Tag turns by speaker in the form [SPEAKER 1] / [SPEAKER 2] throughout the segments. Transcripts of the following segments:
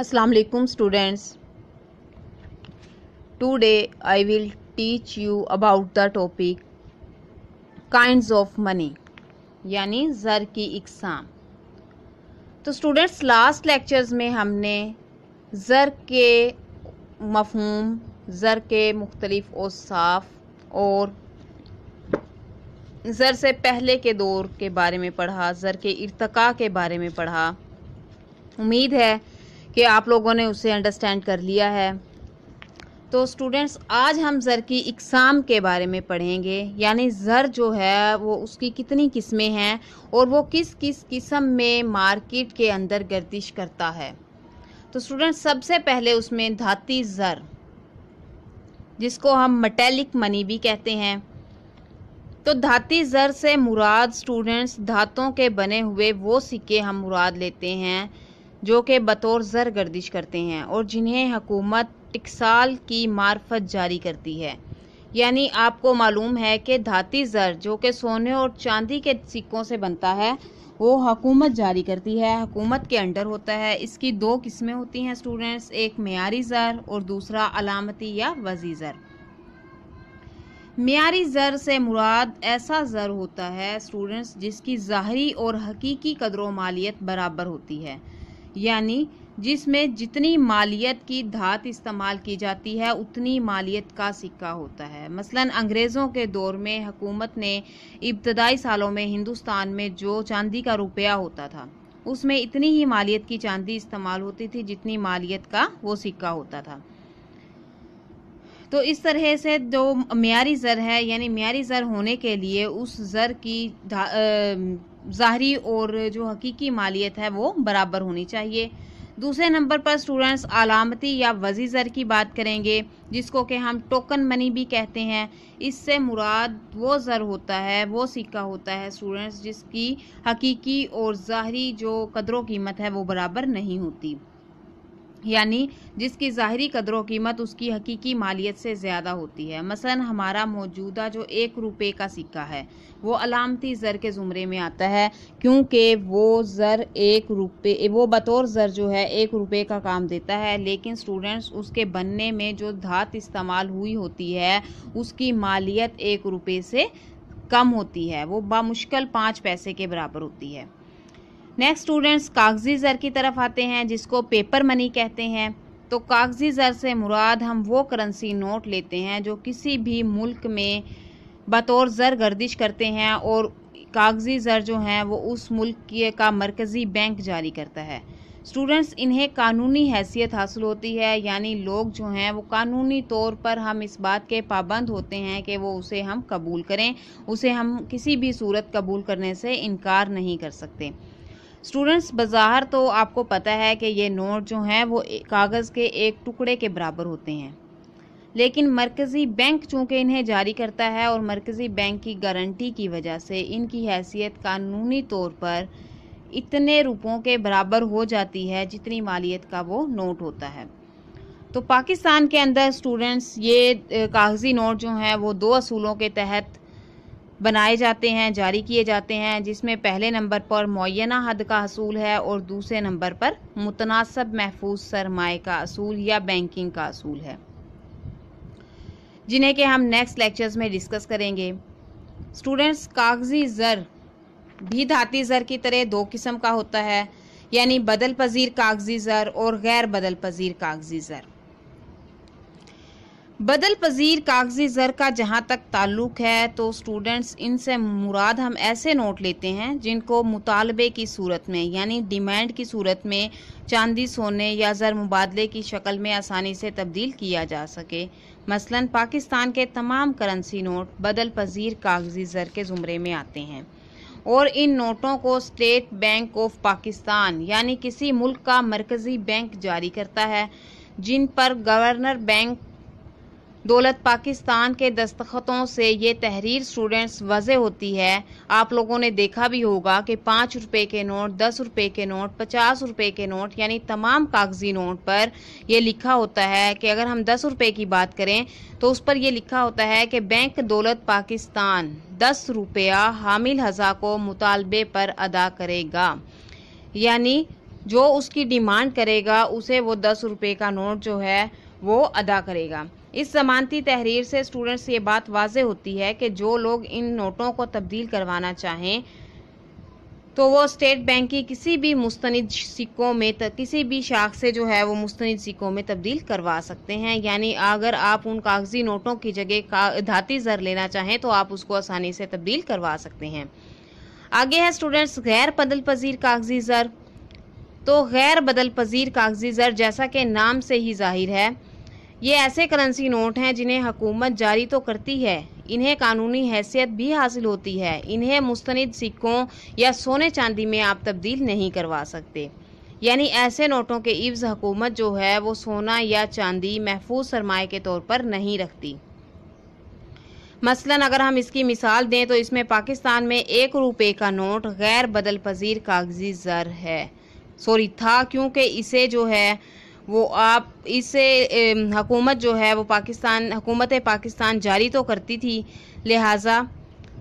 [SPEAKER 1] अस्सलाम students today I will teach you about the topic kind of money यानी ज़र की इकसाम तो स्टूडेंट्स लास्ट लेक्चर्स में हमने ज़र के मफहम ज़र के मुख्तलिफ साफ और ज़र से पहले के दौर के बारे में पढ़ा ज़र के इरतका के बारे में पढ़ा उम्मीद है कि आप लोगों ने उसे अंडरस्टैंड कर लिया है तो स्टूडेंट्स आज हम ज़र की इकसाम के बारे में पढ़ेंगे यानी ज़र जो है वो उसकी कितनी किस्में हैं और वो किस किस किस्म में मार्केट के अंदर गर्दिश करता है तो स्टूडेंट्स सबसे पहले उसमें धाती ज़र जिसको हम मटेलिक मनी भी कहते हैं तो धाती ज़र से मुराद स्टूडेंट्स धातों के बने हुए वो सिक्के हम मुराद लेते हैं जो कि बतौर ज़र गर्दिश करते हैं और जिन्हें हकूमत टिकसाल की मार्फत जारी करती है यानी आपको मालूम है कि धाती ज़र जो कि सोने और चांदी के सिक्कों से बनता है वो हकूमत जारी करती है हकूमत के अंडर होता है इसकी दो किस्में होती हैं स्टूडेंट्स एक मीरी ज़र और दूसरा अलामती या वजी ज़र मैारी ज़र से मुराद ऐसा ज़र होता है स्टूडेंट्स जिसकी ज़ाहरी और हकीकी कदर मालियत बराबर होती है यानी जिसमें जितनी मालियत की धात इस्तेमाल की जाती है उतनी मालियत का सिक्का होता है मसलन अंग्रेज़ों के दौर में हुकूमत ने इब्तदाई सालों में हिंदुस्तान में जो चांदी का रुपया होता था उसमें इतनी ही मालियत की चांदी इस्तेमाल होती थी जितनी मालियत का वो सिक्का होता था तो इस तरह से जो मीरी ज़र है यानी मीरी ज़र होने के लिए उस ज़र की ज़ाहरी और जो हकीकी मालियत है वो बराबर होनी चाहिए दूसरे नंबर पर स्टूडेंट्स अलामती या वजी ज़र की बात करेंगे जिसको कि हम टोकन मनी भी कहते हैं इससे मुराद वो ज़र होता है वो सिक्का होता है स्टूडेंट्स जिसकी हकीकी और ज़ाहरी जो कदरों कीमत है वो बराबर नहीं होती यानी जिसकी ज़ाहरी कदरों कीमत उसकी हकीकी मालियत से ज़्यादा होती है मसलन हमारा मौजूदा जो एक रुपये का सिक्का है वो अलामती ज़र के ज़ुमरे में आता है क्योंकि वो ज़र एक रुपये वो बतौर ज़र जो है एक रुपये का काम देता है लेकिन स्टूडेंट्स उसके बनने में जो धात इस्तेमाल हुई होती है उसकी मालियत एक रुपये से कम होती है वो बामुश्किल पाँच पैसे के बराबर होती है नेक्स्ट स्टूडेंट्स कागजी ज़र की तरफ आते हैं जिसको पेपर मनी कहते हैं तो कागजी ज़र से मुराद हम वो करेंसी नोट लेते हैं जो किसी भी मुल्क में बतौर ज़र गर्दिश करते हैं और कागजी ज़र जो हैं वो उस मुल्क का मरकज़ी बैंक जारी करता है स्टूडेंट्स इन्हें कानूनी हैसियत हासिल होती है यानी लोग जो हैं वो कानूनी तौर पर हम इस बात के पाबंद होते हैं कि वो उसे हम कबूल करें उसे हम किसी भी सूरत कबूल करने से इनकार नहीं कर सकते स्टूडेंट्स बाज़ार तो आपको पता है कि ये नोट जो हैं वो कागज़ के एक टुकड़े के बराबर होते हैं लेकिन मरकज़ी बैंक चूँकि इन्हें जारी करता है और मरकज़ी बैंक की गारंटी की वजह से इनकी हैसियत कानूनी तौर पर इतने रुपयों के बराबर हो जाती है जितनी मालियत का वो नोट होता है तो पाकिस्तान के अंदर स्टूडेंट्स ये कागज़ी नोट जो हैं वो दो असूलों के तहत बनाए जाते हैं जारी किए जाते हैं जिसमें पहले नंबर पर मुना हद का असूल है और दूसरे नंबर पर मुतनासब महफूज सरमाए का असूल या बैंकिंग का असूल है जिन्हें के हम नेक्स्ट लेक्चर्स में डिस्कस करेंगे स्टूडेंट्स कागजी ज़र भी धाती ज़र की तरह दो किस्म का होता है यानी बदल पजीर कागजी ज़र और गैर बदल पजीर कागजी ज़र बदल पजीर कागजी ज़र का जहाँ तक ताल्लुक है तो स्टूडेंट्स इनसे मुराद हम ऐसे नोट लेते हैं जिनको मुतालबे की सूरत में यानी डिमांड की सूरत में चांदी सोने या ज़र मुबादले की शक्ल में आसानी से तब्दील किया जा सके मसलन पाकिस्तान के तमाम करंसी नोट बदल पजीर कागजी ज़र के ज़ुमरे में आते हैं और इन नोटों को स्टेट बैंक ऑफ पाकिस्तान यानी किसी मुल्क का मरकज़ी बैंक जारी करता है जिन पर गवर्नर बैंक दौलत पाकिस्तान के दस्तखतों से ये तहरीर स्टूडेंट्स वजह होती है आप लोगों ने देखा भी होगा कि पाँच रुपये के नोट दस रुपये के नोट पचास रुपये के नोट यानी तमाम कागजी नोट पर यह लिखा होता है कि अगर हम दस रुपये की बात करें तो उस पर यह लिखा होता है कि बैंक दौलत पाकिस्तान दस रुपया हामिल हज़ा को मुतालबे पर अदा करेगा यानी जो उसकी डिमांड करेगा उसे वो दस रुपये का नोट जो है वो अदा करेगा इस जमानती तहरीर से स्टूडेंट्स ये बात वाज होती है कि जो लोग इन नोटों को तब्दील करवाना चाहें तो वो स्टेट बैंक की किसी भी मुस्त सिक्कों में किसी भी शाख से जो है वो मुस्त सिक्कों में तब्दील करवा सकते हैं यानी अगर आप उन कागजी नोटों की जगह का धाती ज़र लेना चाहें तो आप उसको आसानी से तब्दील करवा सकते हैं आगे है स्टूडेंट्स गैर बदल पजीर कागजी ज़र तो गैर बदल पजीर कागजी ज़र जैसा कि नाम से ही जाहिर है ये ऐसे करेंसी नोट हैं जिन्हें हकूमत जारी तो करती है इन्हें कानूनी हैसियत भी हासिल होती है इन्हें मुस्तनद सिक्कों या सोने चांदी में आप तब्दील नहीं करवा सकते यानी ऐसे नोटों के इव्ज हकूमत जो है वो सोना या चांदी महफूज सरमाए के तौर पर नहीं रखती मसलन अगर हम इसकी मिसाल दें तो इसमें पाकिस्तान में एक रुपये का नोट गैर बदल पजीर कागजी ज़र है सॉरी था क्योंकि इसे जो है वो आप इसे हकूमत जो है वो पाकिस्तान हकूमत पाकिस्तान जारी तो करती थी लिहाजा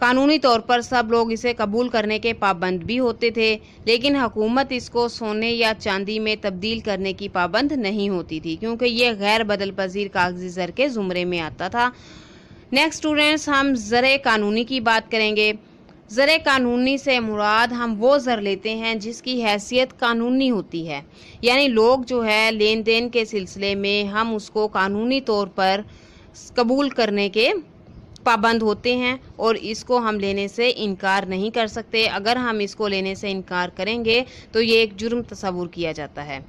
[SPEAKER 1] कानूनी तौर पर सब लोग इसे कबूल करने के पाबंद भी होते थे लेकिन हकूमत इसको सोने या चांदी में तब्दील करने की पाबंद नहीं होती थी क्योंकि यह गैर बदल पजीर कागजी ज़र के ज़ुमरे में आता था नेक्स्ट स्टूडेंट्स हम ज़र कानूनी की बात करेंगे ज़र कानूनी से मुराद हम वो ज़र लेते हैं जिसकी हैसियत कानूनी होती है यानी लोग जो है लेन देन के सिलसिले में हम उसको कानूनी तौर पर कबूल करने के पाबंद होते हैं और इसको हम लेने से इनकार नहीं कर सकते अगर हम इसको लेने से इनकार करेंगे तो ये एक जुर्म तस्वूर किया जाता है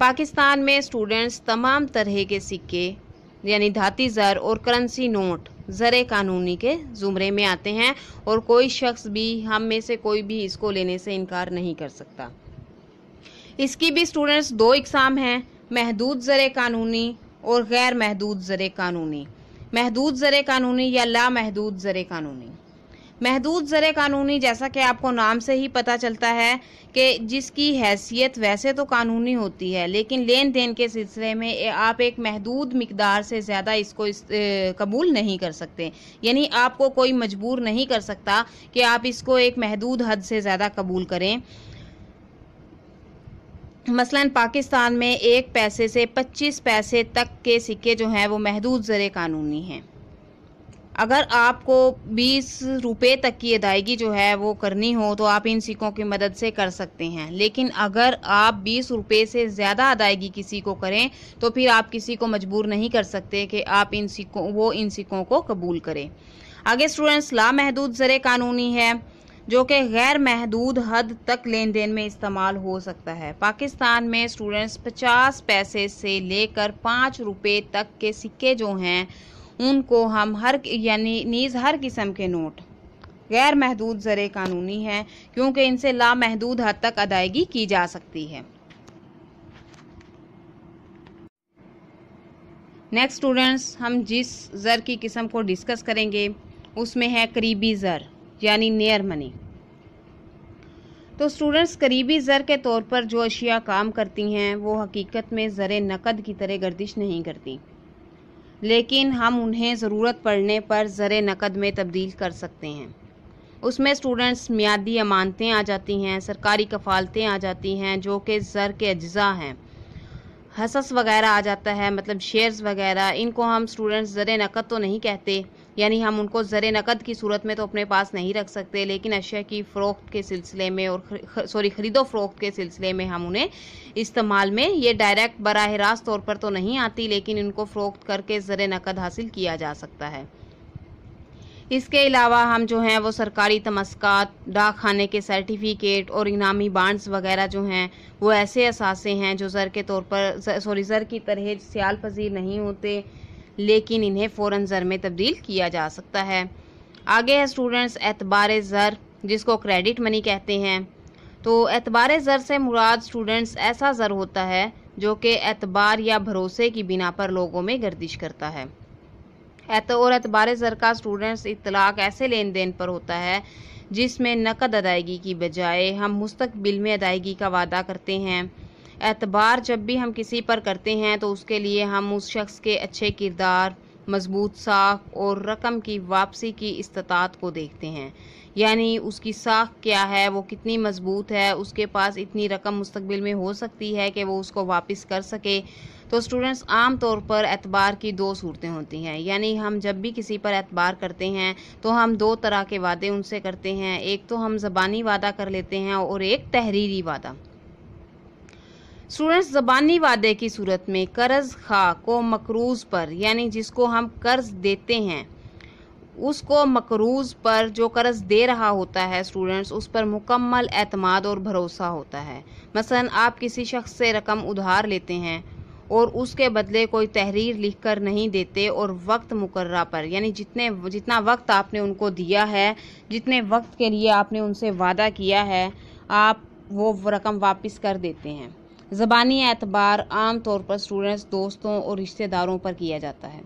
[SPEAKER 1] पाकिस्तान में स्टूडेंट्स तमाम तरह के सिक्के यानी धाती ज़र और करेंसी नोट ज़र कानूनी के ज़ुमरे में आते हैं और कोई शख्स भी हम में से कोई भी इसको लेने से इनकार नहीं कर सकता इसकी भी स्टूडेंट्स दो इकसाम हैं महदूद ज़र कानूनी और गैर महदूद ज़र कानूनी महदूद ज़र कानूनी या लामहदूद ज़र कानूनी महदूद ज़र कानूनी जैसा कि आपको नाम से ही पता चलता है कि जिसकी हैसियत वैसे तो कानूनी होती है लेकिन लेन देन के सिलसिले में आप एक महदूद मकदार से ज़्यादा इसको इस, ए, कबूल नहीं कर सकते यानी आपको कोई मजबूर नहीं कर सकता कि आप इसको एक महदूद हद से ज़्यादा कबूल करें मसलन पाकिस्तान में एक पैसे से 25 पैसे तक के सिक्के जो हैं वो महदूद ज़र कानूनी हैं अगर आपको बीस रुपये तक की अदायगी जो है वो करनी हो तो आप इन सिक्कों की मदद से कर सकते हैं लेकिन अगर आप बीस रुपये से ज़्यादा अदायगी किसी को करें तो फिर आप किसी को मजबूर नहीं कर सकते कि आप इन सिक्कों वो इन सिक्कों को कबूल करें आगे स्टूडेंट्स ला महदूद ज़र कानूनी है जो कि गैर महदूद हद तक लेन देन में इस्तेमाल हो सकता है पाकिस्तान में स्टूडेंट्स पचास पैसे से लेकर पाँच रुपये तक के सिक्के जो हैं उनको हम हर यानी नीज़ हर किस्म के नोट गैर महदूद ज़र कानूनी हैं क्योंकि इनसे लामहदूद हद तक अदायगी की जा सकती है नेक्स्ट स्टूडेंट्स हम जिस ज़र की किस्म को डिस्कस करेंगे उसमें है करीबी ज़र यानी नियर मनी तो स्टूडेंट्स करीबी ज़र के तौर पर जो अशिया काम करती हैं वो हकीकत में ज़र नकद की तरह गर्दिश नहीं करती लेकिन हम उन्हें ज़रूरत पड़ने पर ज़र नकद में तब्दील कर सकते हैं उसमें स्टूडेंट्स मियादी अमानतें आ जाती हैं सरकारी कफालतें आ जाती हैं जो कि ज़र के अज्जा हैं हसस वगैरह आ जाता है मतलब शेयर्स वगैरह इनको हम स्टूडेंट्स ज़र नकद तो नहीं कहते यानी हम उनको ज़र नकद की सूरत में तो अपने पास नहीं रख सकते लेकिन अशिया की फ़रोख्त के सिलसिले में और खर, सॉरी ख़रीदो फरोख्त के सिलसिले में हम उन्हें इस्तेमाल में ये डायरेक्ट बरह रास्त तौर पर तो नहीं आती लेकिन इनको फ़रोख्त करके ज़र नकद हासिल किया जा सकता है इसके अलावा हम जो हैं वो सरकारी तमस्कात डाक खाने के सर्टिफिकेट और इनामी बांड्स वगैरह जो हैं वो ऐसे असासे हैं जो ज़र के तौर पर सॉरी ज़र की तरह सियाल पजीर नहीं होते लेकिन इन्हें फ़ौर ज़र में तब्दील किया जा सकता है आगे है स्टूडेंट्स एतबार ज़र जिसको क्रेडिट मनी कहते हैं तो एतबार ज़र से मुराद स्टूडेंट्स ऐसा ज़र होता है जो कि एतबार या भरोसे की बिना पर लोगों में गर्दिश करता है एतौर एतबार का स्टूडेंट्स इतलाक ऐसे लेन देन पर होता है जिसमें नकद अदायगी की बजाय हम मुस्तबिल में अदायगी का वादा करते हैं एतबार जब भी हम किसी पर करते हैं तो उसके लिए हम उस शख्स के अच्छे किरदार मजबूत साख और रकम की वापसी की इस्तात को देखते हैं यानी उसकी साख क्या है वो कितनी मजबूत है उसके पास इतनी रकम मुस्तबिल में हो सकती है कि वो उसको वापस कर सके तो स्टूडेंट्स आम तौर पर एतबार की दो सूरतें होती हैं यानी हम जब भी किसी पर एतबार करते हैं तो हम दो तरह के वादे उनसे करते हैं एक तो हम ज़बानी वादा कर लेते हैं और एक तहरीरी वादा स्टूडेंट्स ज़बानी वादे की सूरत में कर्ज खा को मकरूज पर यानी जिसको हम कर्ज देते हैं उसको मकरूज पर जो कर्ज दे रहा होता है स्टूडेंट्स उस पर मुकम्मल अतमाद और भरोसा होता है मसलन आप किसी शख्स से रकम उधार लेते हैं और उसके बदले कोई तहरीर लिख कर नहीं देते और वक्त मुकर्रा पर यानी जितने जितना वक्त आपने उनको दिया है जितने वक्त के लिए आपने उनसे वादा किया है आप वो रकम वापस कर देते हैं ज़बानी एतबार आम तौर पर स्टूडेंट्स दोस्तों और रिश्तेदारों पर किया जाता है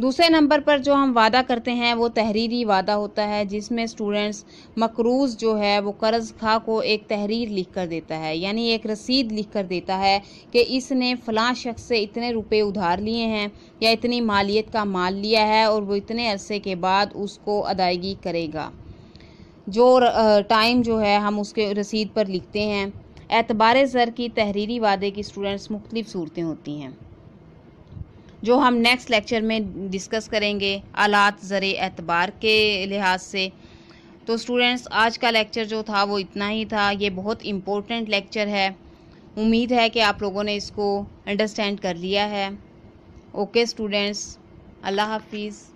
[SPEAKER 1] दूसरे नंबर पर जो हम वादा करते हैं वो तहरीरी वादा होता है जिसमें स्टूडेंट्स मकरूज जो है वो कर्ज खा को एक तहरीर लिख कर देता है यानी एक रसीद लिख कर देता है कि इसने फ़लाँ शख्स से इतने रुपए उधार लिए हैं या इतनी मालियत का माल लिया है और वो इतने अरसे के बाद उसको अदायगी करेगा जो टाइम जो है हम उसके रसीद पर लिखते हैं एतबार ज़र की तहरीरी वादे की स्टूडेंट्स मुख्तलिफ सूरतें होती हैं जो हम नेक्स्ट लेक्चर में डिस्कस करेंगे आलात ज़र एतबार के लिहाज से तो स्टूडेंट्स आज का लेक्चर जो था वो इतना ही था ये बहुत इम्पोर्टेंट लेक्चर है उम्मीद है कि आप लोगों ने इसको अंडरस्टैंड कर लिया है ओके स्टूडेंट्स अल्लाह हाफिज़